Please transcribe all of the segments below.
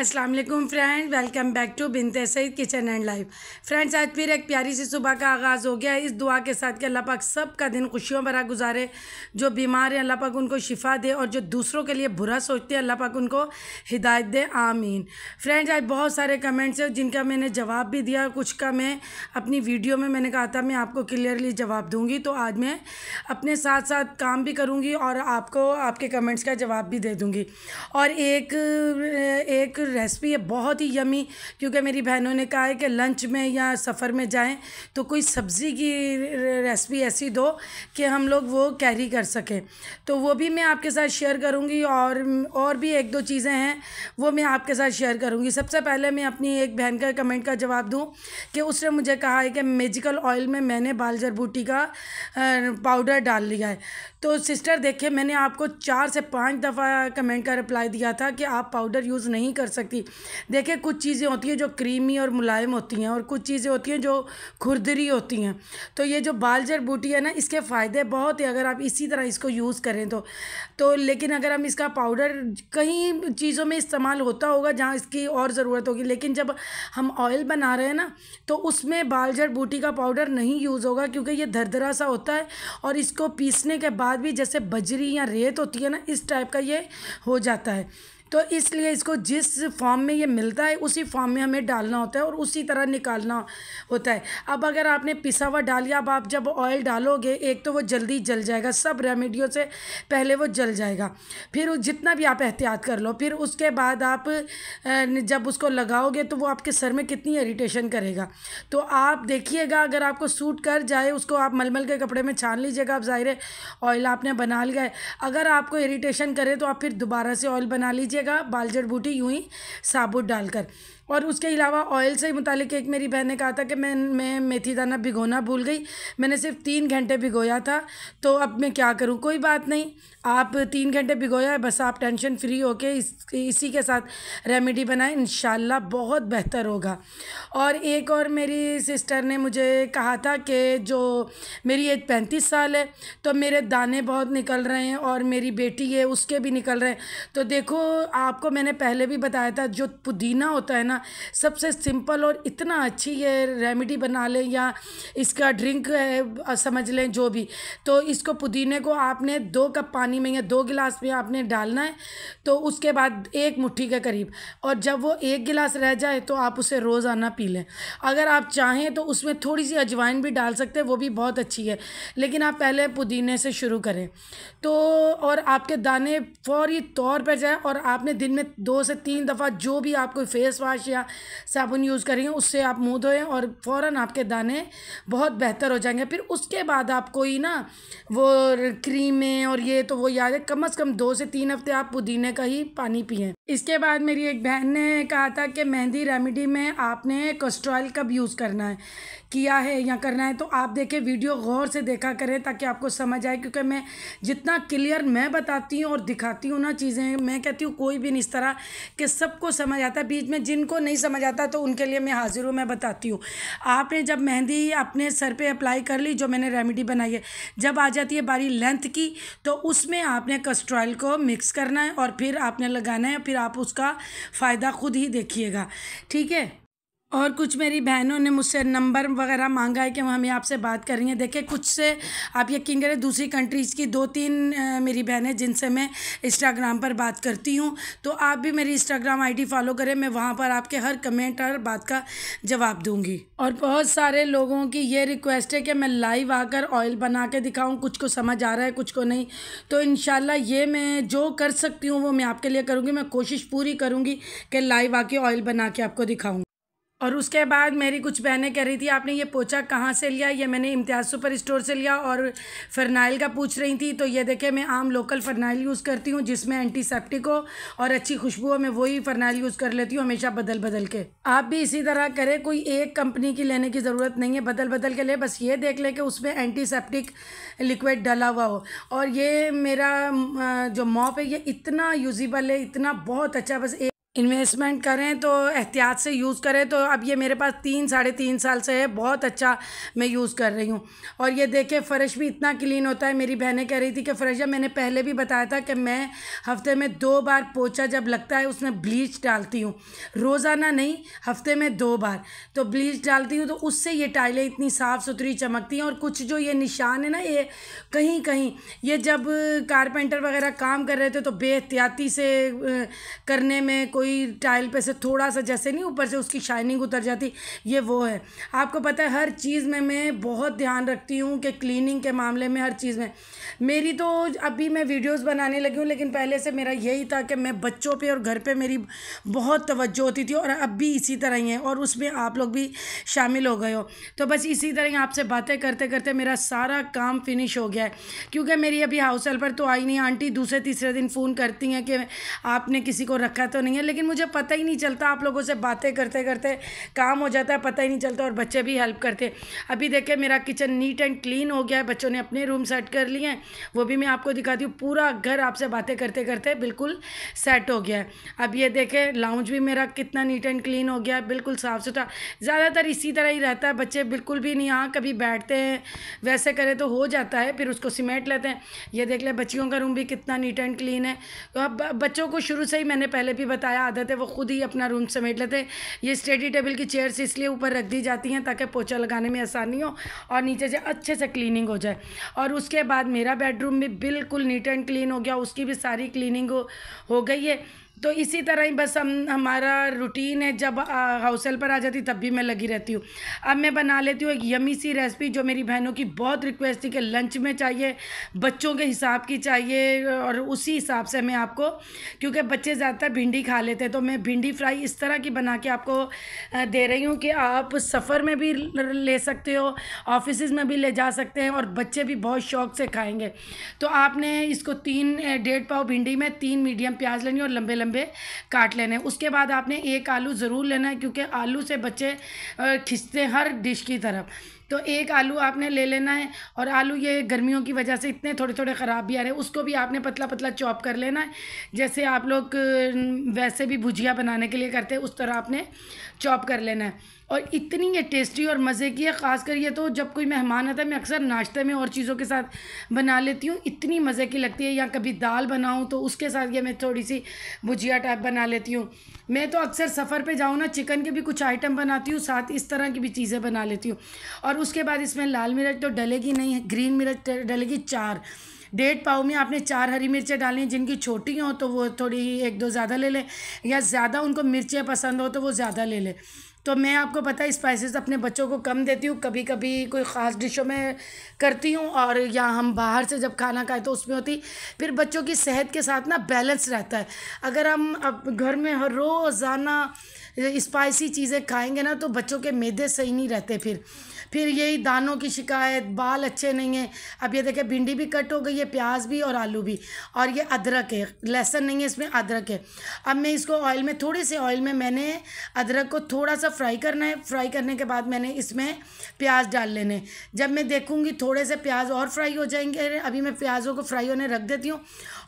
Aslam friend welcome back to Bin Saeed kitchen and life friends आज फिर एक प्यारी सी सुबह का आगाज़ हो गया इस दुआ के साथ कि अल्लाह पाक सब का दिन खुशियों भरा गुजारे जो बीमार हैं अल्लाह पाक उनको शिफा दे और जो दूसरों के लिए बुरा सोचते हैं अल्लाह पाक उनको हिदायत दे आमीन फ्रेंड्स आज बहुत सारे कमेंट्स हैं जिनका मैंने जवाब भी दिया कुछ का मैं अपनी वीडियो में मैंने कहा था मैं आपको क्लियरली जवाब दूँगी तो आज मैं अपने साथ साथ काम भी करूँगी और आपको आपके कमेंट्स का जवाब भी दे दूँगी और एक एक रेसिपी है बहुत ही यमी क्योंकि मेरी बहनों ने कहा है कि लंच में या सफ़र में जाएं तो कोई सब्ज़ी की रेसिपी ऐसी दो कि हम लोग वो कैरी कर सकें तो वो भी मैं आपके साथ शेयर करूँगी और और भी एक दो चीज़ें हैं वो मैं आपके साथ शेयर करूँगी सबसे पहले मैं अपनी एक बहन का कमेंट का जवाब दूँ कि उसने मुझे कहा है कि मेजिकल ऑयल में मैंने बाल बूटी का पाउडर डाल लिया है तो सिस्टर देखिए मैंने आपको चार से पाँच दफ़ा कमेंट का रिप्लाई दिया था कि आप पाउडर यूज़ नहीं कर सकते सकती देखिए कुछ चीज़ें होती हैं जो क्रीमी और मुलायम होती हैं और कुछ चीज़ें होती हैं जो खुरदरी होती हैं तो ये जो बाल जड़ बूटी है ना इसके फ़ायदे बहुत हैं अगर आप इसी तरह इसको यूज़ करें तो तो लेकिन अगर हम इसका पाउडर कहीं चीज़ों में इस्तेमाल होता होगा जहाँ इसकी और ज़रूरत होगी लेकिन जब हम ऑयल बना रहे हैं ना तो उसमें बाल जड़ बूटी का पाउडर नहीं यूज़ होगा क्योंकि ये धरधरा सा होता है और इसको पीसने के बाद भी जैसे बजरी या रेत होती है ना इस टाइप का ये हो जाता है तो इसलिए इसको जिस फॉर्म में ये मिलता है उसी फॉर्म में हमें डालना होता है और उसी तरह निकालना होता है अब अगर आपने पिसा हुआ डालिया अब आप जब ऑयल डालोगे एक तो वो जल्दी जल जाएगा सब रेमेडियो से पहले वो जल जाएगा फिर जितना भी आप एहतियात कर लो फिर उसके बाद आप जब उसको लगाओगे तो वो आपके सर में कितनी इरीटेशन करेगा तो आप देखिएगा अगर आपको सूट कर जाए उसको आप मलमल के कपड़े में छान लीजिएगा आप ज़ाहिर ऑयल आपने बना लिया है अगर आपको इरीटेशन करे तो आप फिर दोबारा से ऑयल बना लीजिए लीजिएगा बालजड़ बूटी यूँ ही साबुत डालकर और उसके अलावा ऑयल से मुतालिक एक मेरी बहन ने कहा था कि मैं मैं मेथी दाना भिगोना भूल गई मैंने सिर्फ तीन घंटे भिगोया था तो अब मैं क्या करूँ कोई बात नहीं आप तीन घंटे भिगोया है बस आप टेंशन फ्री होके इस इसी के साथ रेमेडी बनाए इन बहुत बेहतर होगा और एक और मेरी सिस्टर ने मुझे कहा था कि जो मेरी एज पैंतीस साल है तो मेरे दाने बहुत निकल रहे हैं और मेरी बेटी है उसके भी निकल रहे हैं तो देखो आपको मैंने पहले भी बताया था जो पुदीना होता है ना सबसे सिंपल और इतना अच्छी ये रेमेडी बना लें या इसका ड्रिंक समझ लें जो भी तो इसको पुदीने को आपने दो कप पानी में या दो गिलास में आपने डालना है तो उसके बाद एक मुट्ठी के करीब और जब वो एक गिलास रह जाए तो आप उसे रोज़ाना पी लें अगर आप चाहें तो उसमें थोड़ी सी अजवाइन भी डाल सकते हैं वो भी बहुत अच्छी है लेकिन आप पहले पुदीने से शुरू करें तो और आपके दाने फौरी तौर पर जाए और आपने दिन में दो से तीन दफ़ा जो भी आपको फेस वाश ब्रश या साबुन यूज़ करेंगे उससे आप मुँह धोएँ और फ़ौर आपके दाने बहुत बेहतर हो जाएंगे फिर उसके बाद आप कोई ना वो क्रीमें और ये तो वो याद है कम अज़ कम दो से तीन हफ्ते आप पुदीने का ही पानी पिए इसके बाद मेरी एक बहन ने कहा था कि मेहंदी रेमेडी में आपने कोस्ट्रॉयल कब यूज़ करना है किया है या करना है तो आप देखें वीडियो गौर से देखा करें ताकि आपको समझ आए क्योंकि मैं जितना क्लियर मैं बताती हूँ और दिखाती हूँ ना चीज़ें मैं कहती हूँ कोई भी नहीं इस तरह कि सबको समझ आता है बीच में जिन जिनको नहीं समझ आता तो उनके लिए मैं हाजिर हूँ मैं बताती हूँ आपने जब मेहंदी अपने सर पे अप्लाई कर ली जो मैंने रेमेडी बनाई है जब आ जाती है बारी लेंथ की तो उसमें आपने कस्ट्रॉयल को मिक्स करना है और फिर आपने लगाना है फिर आप उसका फ़ायदा खुद ही देखिएगा ठीक है और कुछ मेरी बहनों ने मुझसे नंबर वगैरह मांगा है कि हम आपसे बात करेंगे देखिए कुछ से आप यकीन करें दूसरी कंट्रीज़ की दो तीन मेरी बहनें जिनसे मैं इंस्टाग्राम पर बात करती हूँ तो आप भी मेरी इंस्टाग्राम आईडी फॉलो करें मैं वहाँ पर आपके हर कमेंट और बात का जवाब दूँगी और बहुत सारे लोगों की ये रिक्वेस्ट है कि मैं लाइव आकर ऑयल बना के दिखाऊँ कुछ को समझ आ रहा है कुछ को नहीं तो इन ये मैं जो कर सकती हूँ वो मैं आपके लिए करूँगी मैं कोशिश पूरी करूँगी कि लाइव आके ऑयल बना के आपको दिखाऊँगी और उसके बाद मेरी कुछ बहनें कह रही थी आपने ये पोचा कहाँ से लिया ये मैंने इम्तियाज़ सुपर स्टोर से लिया और फरनाइल का पूछ रही थी तो ये देखे मैं आम लोकल फरनाइल यूज़ करती हूँ जिसमें एंटीसेप्टिक हो और अच्छी खुशबू हो मैं वही फरनाइल यूज़ कर लेती हूँ हमेशा बदल बदल के आप भी इसी तरह करें कोई एक कंपनी की लेने की ज़रूरत नहीं है बदल बदल के ले बस ये देख लें कि उसमें एंटीसेप्टिक लिक्विड डला हुआ हो और ये मेरा जो मॉप है ये इतना यूज़िबल है इतना बहुत अच्छा बस इन्वेस्टमेंट करें तो एहतियात से यूज़ करें तो अब ये मेरे पास तीन साढ़े तीन साल से है बहुत अच्छा मैं यूज़ कर रही हूँ और ये देखें फ़र्श भी इतना क्लीन होता है मेरी बहनें कह रही थी कि फ़र्श मैंने पहले भी बताया था कि मैं हफ्ते में दो बार पोछा जब लगता है उसमें ब्लीच डालती हूँ रोज़ाना नहीं हफ्ते में दो बार तो ब्लीच डालती हूँ तो उससे ये टाइलें इतनी साफ़ सुथरी चमकती हैं और कुछ जो ये निशान है ना ये कहीं कहीं ये जब कारपेंटर वगैरह काम कर रहे थे तो बेहतियाती से करने में कोई टाइल पे से थोड़ा सा जैसे नहीं ऊपर से उसकी शाइनिंग उतर जाती ये वो है आपको पता है हर चीज़ में मैं बहुत ध्यान रखती हूँ कि क्लीनिंग के मामले में हर चीज़ में मेरी तो अभी मैं वीडियोस बनाने लगी हूँ लेकिन पहले से मेरा यही था कि मैं बच्चों पे और घर पे मेरी बहुत तवज्जो होती थी और अब भी इसी तरह ही है और उसमें आप लोग भी शामिल हो गए हो तो बस इसी तरह ही आपसे बातें करते करते मेरा सारा काम फिनिश हो गया है क्योंकि मेरी अभी हाउस हेल्पर तो आई नहीं आंटी दूसरे तीसरे दिन फ़ोन करती हैं कि आपने किसी को रखा तो नहीं है लेकिन मुझे पता ही नहीं चलता आप लोगों से बातें करते करते काम हो जाता है पता ही नहीं चलता और बच्चे भी हेल्प करते अभी देखें मेरा किचन नीट एंड क्लीन हो गया है बच्चों ने अपने रूम सेट कर लिए हैं वो भी मैं आपको दिखाती हूँ पूरा घर आपसे बातें करते करते बिल्कुल सेट हो गया है अब ये देखें लाउंज भी मेरा कितना नीट एंड क्लीन हो गया है बिल्कुल साफ़ सुथरा ज़्यादातर इसी तरह ही रहता है बच्चे बिल्कुल भी नहीं यहाँ कभी बैठते हैं वैसे करें तो हो जाता है फिर उसको सीमेंट लेते हैं ये देख लें बच्चियों का रूम भी कितना नीट एंड क्लीन है तो अब बच्चों को शुरू से ही मैंने पहले भी बताया लगाया आदत है वो खुद ही अपना रूम समेट लेते हैं ये स्टडी टेबल की चेयर्स इसलिए ऊपर रख दी जाती हैं ताकि पोछा लगाने में आसानी हो और नीचे से अच्छे से क्लीनिंग हो जाए और उसके बाद मेरा बेडरूम भी बिल्कुल नीट एंड क्लीन हो गया उसकी भी सारी क्लीनिंग हो, हो गई है तो इसी तरह ही बस हम हमारा रूटीन है जब हौसल पर आ जाती तब भी मैं लगी रहती हूँ अब मैं बना लेती हूँ एक यमी सी रेसिपी जो मेरी बहनों की बहुत रिक्वेस्ट थी कि लंच में चाहिए बच्चों के हिसाब की चाहिए और उसी हिसाब से मैं आपको क्योंकि बच्चे ज़्यादातर भिंडी खा लेते हैं तो मैं भिंडी फ्राई इस तरह की बना के आपको दे रही हूँ कि आप सफ़र में भी ले सकते हो ऑफिस में भी ले जा सकते हैं और बच्चे भी बहुत शौक से खाएँगे तो आपने इसको तीन डेढ़ पाव भिंडी में तीन मीडियम प्याज लेनी और लंबे लंबे लंबे काट लेने उसके बाद आपने एक आलू ज़रूर लेना है क्योंकि आलू से बच्चे खींचते हैं हर डिश की तरफ तो एक आलू आपने ले लेना है और आलू ये गर्मियों की वजह से इतने थोड़े थोड़े ख़राब भी आ रहे हैं उसको भी आपने पतला पतला चॉप कर लेना है जैसे आप लोग वैसे भी भुजिया बनाने के लिए करते हैं उस तरह आपने चॉप कर लेना है और इतनी ये टेस्टी और मज़े की है ख़ास कर ये तो जब कोई मेहमान आता है मैं अक्सर नाश्ते में और चीज़ों के साथ बना लेती हूँ इतनी मज़े की लगती है या कभी दाल बनाऊँ तो उसके साथ ये मैं थोड़ी सी भुजिया टाइप बना लेती हूँ मैं तो अक्सर सफ़र पे जाऊँ ना चिकन के भी कुछ आइटम बनाती हूँ साथ इस तरह की भी चीज़ें बना लेती हूँ और उसके बाद इसमें लाल मिर्च तो डलेगी नहीं ग्रीन मिर्च डलेगी चार डेढ़ पाव में आपने चार हरी मिर्चें डाली जिनकी छोटी हों तो वो थोड़ी ही एक दो ज़्यादा ले लें या ज़्यादा उनको मिर्चें पसंद हो तो वो ज़्यादा ले लें तो मैं आपको पता है स्पाइसेस अपने बच्चों को कम देती हूँ कभी कभी कोई ख़ास डिशों में करती हूँ और या हम बाहर से जब खाना खाए तो उसमें होती फिर बच्चों की सेहत के साथ ना बैलेंस रहता है अगर हम अब घर में हर रोज़ाना स्पाइसी चीज़ें खाएंगे ना तो बच्चों के मैदे सही नहीं रहते फिर फिर यही दानों की शिकायत बाल अच्छे नहीं हैं अब ये देखें भिंडी भी कट हो गई है प्याज भी और आलू भी और ये अदरक है लहसन नहीं है इसमें अदरक है अब मैं इसको ऑयल में थोड़े से ऑयल में मैंने अदरक को थोड़ा सा फ्राई करना है फ्राई करने के बाद मैंने इसमें प्याज डाल लेने जब मैं देखूँगी थोड़े से प्याज और फ्राई हो जाएंगे अभी मैं प्याज़ों को फ्राई होने रख देती हूँ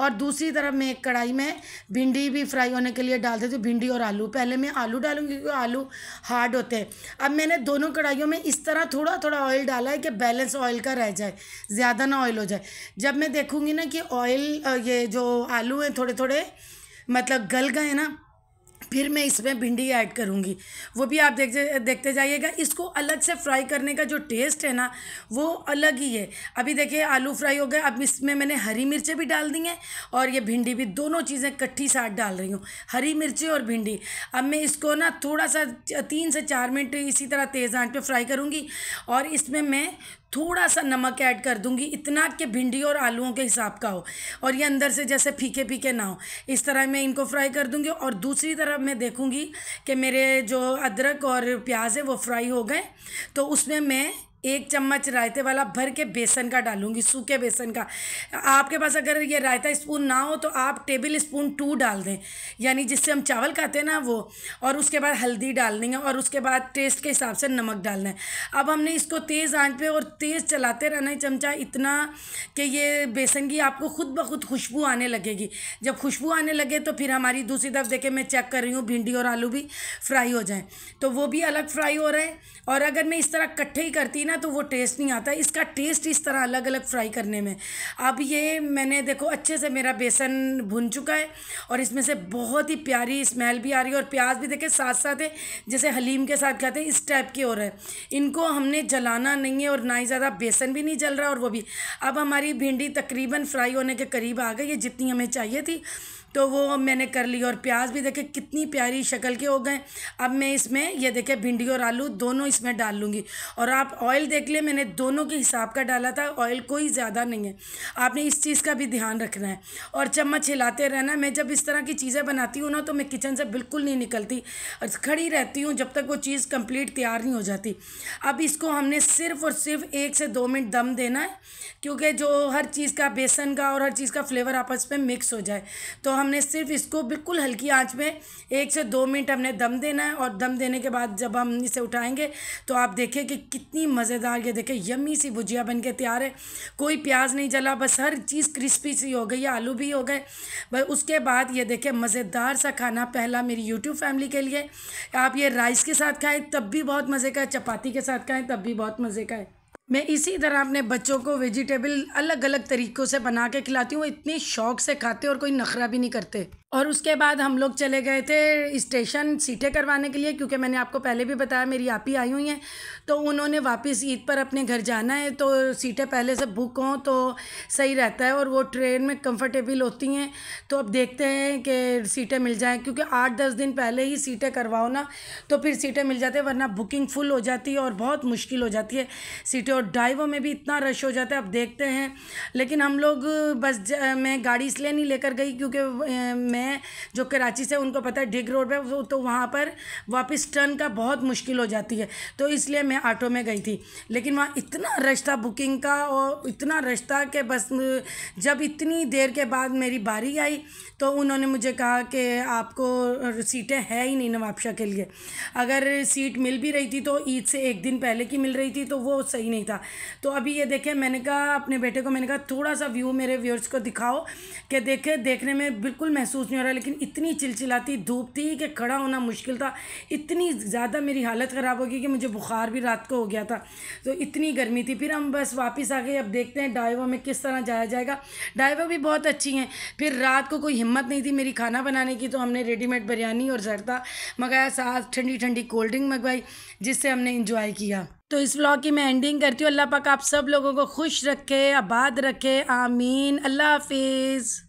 और दूसरी तरफ मैं एक कढ़ाई में भिंडी भी फ्राई होने के लिए डाल देती हूँ भिंडी और आलू पहले मैं आलू डालूँगी क्योंकि आलू हार्ड होते हैं अब मैंने दोनों कढ़ाइयों में इस तरह थोड़ा थोड़ा ऑयल डाला है कि बैलेंस ऑयल का रह जाए ज़्यादा ना ऑयल हो जाए जब मैं देखूँगी ना कि ऑयल ये जो आलू हैं थोड़े थोड़े मतलब गल गए ना फिर मैं इसमें भिंडी ऐड करूँगी वो भी आप देख देखते जाइएगा इसको अलग से फ्राई करने का जो टेस्ट है ना वो अलग ही है अभी देखिए आलू फ्राई हो गए अब इसमें मैंने हरी मिर्चें भी डाल दी हैं और ये भिंडी भी दोनों चीज़ें इकट्ठी साथ डाल रही हूँ हरी मिर्ची और भिंडी अब मैं इसको ना थोड़ा सा तीन से चार मिनट इसी तरह तेज़ आंच पर फ्राई करूँगी और इसमें मैं थोड़ा सा नमक ऐड कर दूंगी इतना कि भिंडी और आलूओं के हिसाब का हो और ये अंदर से जैसे फीके फीके ना हो इस तरह मैं इनको फ्राई कर दूंगी और दूसरी तरफ मैं देखूंगी कि मेरे जो अदरक और प्याज है वो फ्राई हो गए तो उसमें मैं एक चम्मच रायते वाला भर के बेसन का डालूंगी सूखे बेसन का आपके पास अगर ये रायता स्पून ना हो तो आप टेबल स्पून टू डाल दें यानी जिससे हम चावल खाते हैं ना वो और उसके बाद हल्दी डाल देंगे और उसके बाद टेस्ट के हिसाब से नमक डालना है अब हमने इसको तेज़ आंच पे और तेज़ चलाते रहना है चमचा इतना कि ये बेसन की आपको खुद ब खुद खुशबू आने लगेगी जब खुशबू आने लगे तो फिर हमारी दूसरी तरफ देखे मैं चेक कर रही हूँ भिंडी और आलू भी फ्राई हो जाएँ तो वो भी अलग फ्राई हो रहे हैं और अगर मैं इस तरह इकट्ठे ही करती ना तो वो टेस्ट नहीं आता इसका टेस्ट इस तरह अलग अलग फ्राई करने में अब ये मैंने देखो अच्छे से मेरा बेसन भुन चुका है और इसमें से बहुत ही प्यारी स्मेल भी आ रही है और प्याज भी देखे साथ साथ है जैसे हलीम के साथ खाते हैं इस टाइप की और है इनको हमने जलाना नहीं है और ना ही ज़्यादा बेसन भी नहीं जल रहा और वो भी अब हमारी भिंडी तकरीबन फ्राई होने के करीब आ गई है जितनी हमें चाहिए थी तो वो मैंने कर ली और प्याज भी देखे कितनी प्यारी शक्ल के हो गए अब मैं इसमें ये देखे भिंडी और आलू दोनों इसमें डाल लूँगी और आप ऑयल देख लें मैंने दोनों के हिसाब का डाला था ऑयल कोई ज़्यादा नहीं है आपने इस चीज़ का भी ध्यान रखना है और चम्मच हिलाते रहना मैं जब इस तरह की चीज़ें बनाती हूँ ना तो मैं किचन से बिल्कुल नहीं निकलती खड़ी रहती हूँ जब तक वो चीज़ कम्प्लीट तैयार नहीं हो जाती अब इसको हमने सिर्फ और सिर्फ एक से दो मिनट दम देना है क्योंकि जो हर चीज़ का बेसन का और हर चीज़ का फ्लेवर आपस में मिक्स हो जाए तो हम हमने सिर्फ इसको बिल्कुल हल्की आंच में एक से दो मिनट हमने दम देना है और दम देने के बाद जब हम इसे उठाएंगे तो आप देखें कि कितनी मज़ेदार ये देखें यमी सी भुजिया बन के तैयार है कोई प्याज नहीं जला बस हर चीज़ क्रिस्पी सी हो गई आलू भी हो गए बस उसके बाद ये देखें मज़ेदार सा खाना पहला मेरी यूट्यूब फैमिली के लिए आप ये राइस के साथ खाएँ तब भी बहुत मज़े का है चपाती के साथ खाएँ तब भी बहुत मज़े का है मैं इसी तरह अपने बच्चों को वेजिटेबल अलग अलग तरीक़ों से बना के खिलाती हूँ वो इतने शौक़ से खाते और कोई नखरा भी नहीं करते और उसके बाद हम लोग चले गए थे स्टेशन सीटें करवाने के लिए क्योंकि मैंने आपको पहले भी बताया मेरी आप ही आई हुई हैं तो उन्होंने वापस ईद पर अपने घर जाना है तो सीटें पहले से बुक हों तो सही रहता है और वो ट्रेन में कंफर्टेबल होती हैं तो अब देखते हैं कि सीटें मिल जाएँ क्योंकि आठ दस दिन पहले ही सीटें करवाओ ना तो फिर सीटें मिल जाती है वरना बुकिंग फुल हो जाती है और बहुत मुश्किल हो जाती है सीटें और ड्राइवर में भी इतना रश हो जाता है अब देखते हैं लेकिन हम लोग बस मैं गाड़ी इसलिए नहीं लेकर गई क्योंकि में जो कराची से उनको पता है डिग रोड पे वो तो वहाँ पर वापस टर्न का बहुत मुश्किल हो जाती है तो इसलिए मैं ऑटो में गई थी लेकिन वहाँ इतना रश था बुकिंग का और इतना रश था कि बस जब इतनी देर के बाद मेरी बारी आई तो उन्होंने मुझे कहा कि आपको सीटें है ही नहीं नवाबशाह के लिए अगर सीट मिल भी रही थी तो ईद से एक दिन पहले की मिल रही थी तो वो सही नहीं था तो अभी ये देखें मैंने कहा अपने बेटे को मैंने कहा थोड़ा सा व्यू मेरे व्यूअर्स को दिखाओ कि देखे देखने में बिल्कुल महसूस कुछ नहीं हो रहा लेकिन इतनी चिलचिलाती धूप थी कि खड़ा होना मुश्किल था इतनी ज़्यादा मेरी हालत ख़राब हो गई कि मुझे बुखार भी रात को हो गया था तो इतनी गर्मी थी फिर हम बस वापस आ गए अब देखते हैं डाइवा में किस तरह जाया जाएगा डाइवा भी बहुत अच्छी हैं फिर रात को कोई हिम्मत नहीं थी मेरी खाना बनाने की तो हमने रेडीमेड बिरयानी और जरता मंगाया साथ ठंडी ठंडी कोल्ड ड्रिंक मंगवाई जिससे हमने इंजॉय किया तो इस व्लॉग की मैं एंडिंग करती हूँ अल्लाह पाक आप सब लोगों को खुश रखे आबाद रखे आमीन अल्लाह हाफिज़